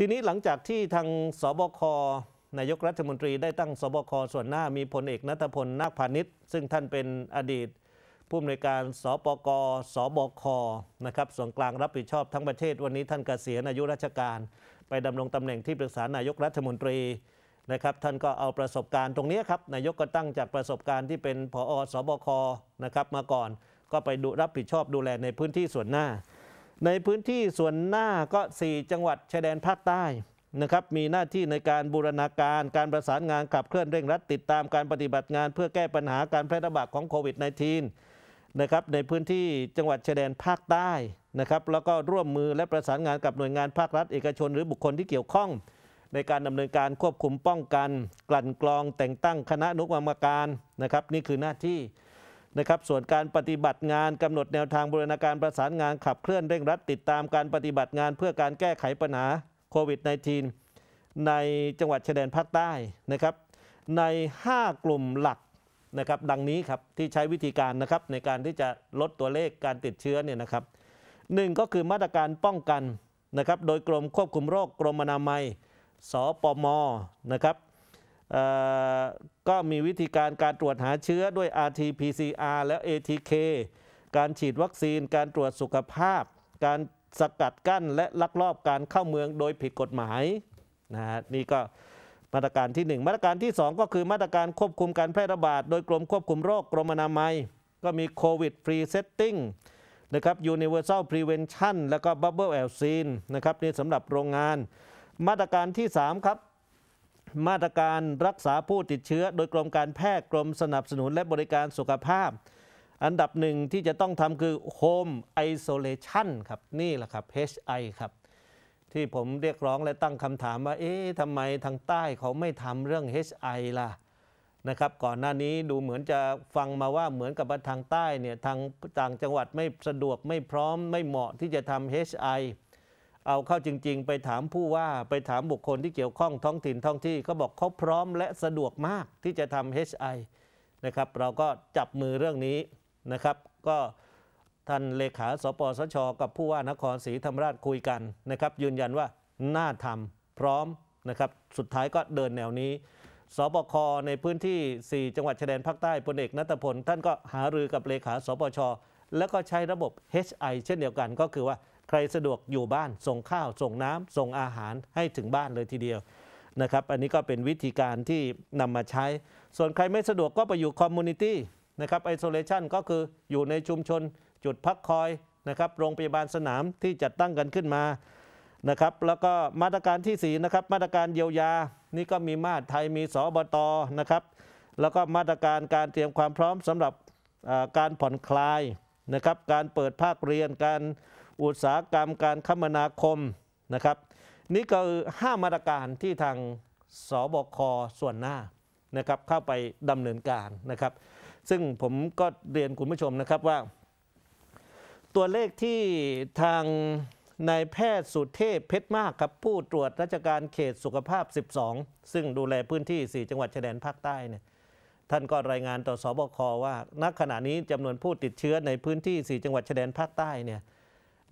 ทีนี้หลังจากที่ทางสบคนายกรัฐมนตรีได้ตั้งสบค ส่วนหน้ามีพลเอกนัทพลนาคพาณิชย์ซึ่งท่านเป็นอดีต ผู้อำนวยการสปกสบคนะครับส่วนกลางรับผิดชอบทั้งประเทศวันนี้ท่านกเกษียณอายุราชการไปดำรงตำแหน่งที่ปรึกษานายกรัฐมนตรีนะครับท่านก็เอาประสบการณ์ ตรงนี้ครับนายกก็ตั้งจากประสบการณ์ที่เป็นผอสบคนะครับมาก่อนก็ไปดูรับผิดชอบดูแลในพื้นที่ส่วนหน้าในพื้นที่ส่วนหน้าก็ 4 จังหวัดชายแดนภาคใต้นะครับมีหน้าที่ในการบูรณาการ การประสานงานขับเคลื่อนเร่งรัดติดตามการปฏิบัติงาน เพื่อแก้ปัญหาการแพร่ระบาดของโควิด -19 นะครับในพื้นที่จังหวัดชายแดนภาคใต้นะครับแล้วก็ร่วมมือและประสานงานกับหน่วยงานภาครัฐเอกชน หรือบุคคลที่เกี่ยวข้อง ในการดำเนินการควบคุมป้องกัน กลั่นกรองแต่งตั้งคณะนุกรรมการนะครับนี่คือหน้าที่นะครับส่วนการปฏิบัติงานกำหนดแนวทางบริาการประสานงานขับเคลื่อนเร่งรัดติดตามการปฏิบัติงานเพื่อการแก้ไขปัญหาโควิด -19 ในจังหวัดชายแดนภาคใต้นะครับ ใน 5 กลุ่มหลักนะครับ ดังนี้ครับที่ใช้วิธีการนะครับในการที่จะลดตัวเลขการติดเชื้อเนี่ยนะครับหนึ่งก็คือมาตรการป้องกันนะครับ โดยกรมควบคุมโรคกรมอนามัย สปมนะครับก็มีวิธีการการตรวจหาเชื้อด้วย RT-PCR และ ATK การฉีดวัคซีน การตรวจสุขภาพ การสกัดกั้นและลักลอบการเข้าเมืองโดยผิดกฎหมายนะนี่ก็มาตรการที่ 1 มาตรการที่ 2 ก็คือมาตรการควบคุมการแพร่ระบาด โดยกรมควบคุมโรคกรมอนามัยก็มีโควิดฟรีเซตติ้งนะครับ universal prevention แล้วก็ bubble vaccine นะครับนี่สำหรับโรงงาน มาตรการที่ 3 ครับมาตรการรักษาผู้ติดเชื้อ โดยกรมการแพทย์กรมสนับสนุนและบริการสุขภาพ อันดับหนึ่งที่จะต้องทำคือ Home Isolation ครับ นี่แหละครับ HI ครับ ที่ผมเรียกร้องและตั้งคำถามว่า เอ๊ะทำไมทางใต้เขาไม่ทำเรื่อง HI ล่ะนะครับก่อนหน้านี้ดูเหมือนจะฟังมาว่าเหมือนกับทางใต้เนี่ยทางต่างจังหวัดไม่สะดวกไม่พร้อม ไม่เหมาะที่จะทำ HI เอาเข้าจริง ๆไปถามผู้ว่าไปถามบุคคลที่เกี่ยวข้องท้องถิ่นท้องที่เขาบอกเขาพร้อม และสะดวกมากที่จะทำ HI นะครับเราก็จับมือเรื่องนี้นะครับ ก็ท่านเลขาสปสชกับผู้ว่านครศรีธรรมราชคุยกันนะครับยืนยันว่าน่าทำพร้อมนะครับสุดท้ายก็เดินแนวนี้สปคในพื้นที่ 4 จังหวัดชายแดนภาคใต้พลเอกนัตพลท่านก็หารือกับเลขาสปชแล้วก็ใช้ระบบ HI เช่นเดียวกันก็คือว่าใครสะดวกอยู่บ้านส่งข้าวส่งน้ำส่งอาหารให้ถึงบ้านเลยทีเดียวนะครับ อันนี้ก็เป็นวิธีการที่นำมาใช้ส่วนใครไม่สะดวกก็ไปอยู่คอมมูนิตี้นะครับไอโซเลชันก็คืออยู่ในชุมชนจุดพักคอยนะครับ โรงพยาบาลสนามที่จัดตั้งกันขึ้นมานะครับ แล้วก็มาตรการที่4นะครับ มาตรการเยียวยา นี่ก็มีมาตรไทยมีสบตนะครับ แล้วก็มาตรการการเตรียมความพร้อมสำหรับการผ่อนคลายนะครับการเปิดภาคเรียนการอุตสาหกรรมการคมนาคมนะครับนี่ก็ห้ามาตรการที่ทางสบคส่วนหน้านะครับเข้าไปดำเนินการนะครับซึ่งผมก็เรียนคุณผู้ชมนะครับว่า ตัวเลขที่ทางนายแพทย์สุเทพเพชรมากครับผู้ตรวจราชการเขตสุขภาพ12 ซึ่งดูแลพื้นที่ 4 จังหวัดชายแดนภาคใต้เนี่ยท่านก็รายงานต่อสอบคว่าณขณะนี้จำนวนผู้ติดเชื้อในพื้นที่ 4 จังหวัดชายแดนภาคใต้เนี่ย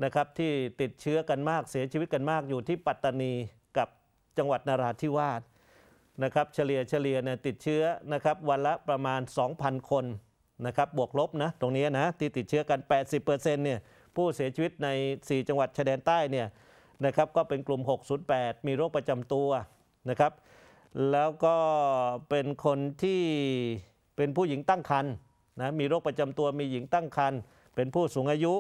นะครับที่ติดเชื้อกันมากเสียชีวิตกันมากอยู่ที่ปัตตานีกับจังหวัดนราธิวาสนะครับเฉลี่ยเฉลี่ยเนี่ยติดเชื้อนะครับวันละประมาณ 2,000 คนนะครับบวกลบนะตรงนี้นะที่ติดเชื้อกัน 80%เนี่ยผู้เสียชีวิตใน 4 จังหวัดชายแดนใต้เนี่ยนะครับก็เป็นกลุ่ม 608 มีโรคประจำตัวนะครับแล้วก็เป็นคนที่เป็นผู้หญิงตั้งครรภ์นะมีโรคประจำตัวมีหญิงตั้งครรภ์เป็นผู้สูงอายุ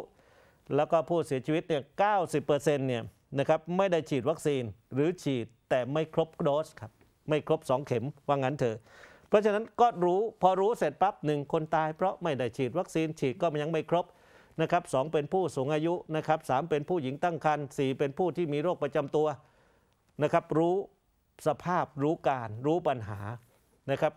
แล้วก็ผู้เสียชีวิตเนี่ยเก้าสิบเปอร์เซ็นต์เนี่ยนะครับไม่ได้ฉีดวัคซีน หรือฉีดแต่ไม่ครบโดสครับไม่ครบสองเข็มว่างั้นเถอะเพราะฉะนั้นก็รู้ พอรู้เสร็จปั๊บหนึ่งคนตายเพราะไม่ได้ฉีดวัคซีนฉีดก็ยังไม่ครบนะครับสองเป็นผู้สูงอายุนะครับสามเป็นผู้หญิงตั้งครรภ์สี่เป็นผู้ที่มีโรคประจำตัวนะครับ รู้สภาพรู้การรู้ปัญหานะครับ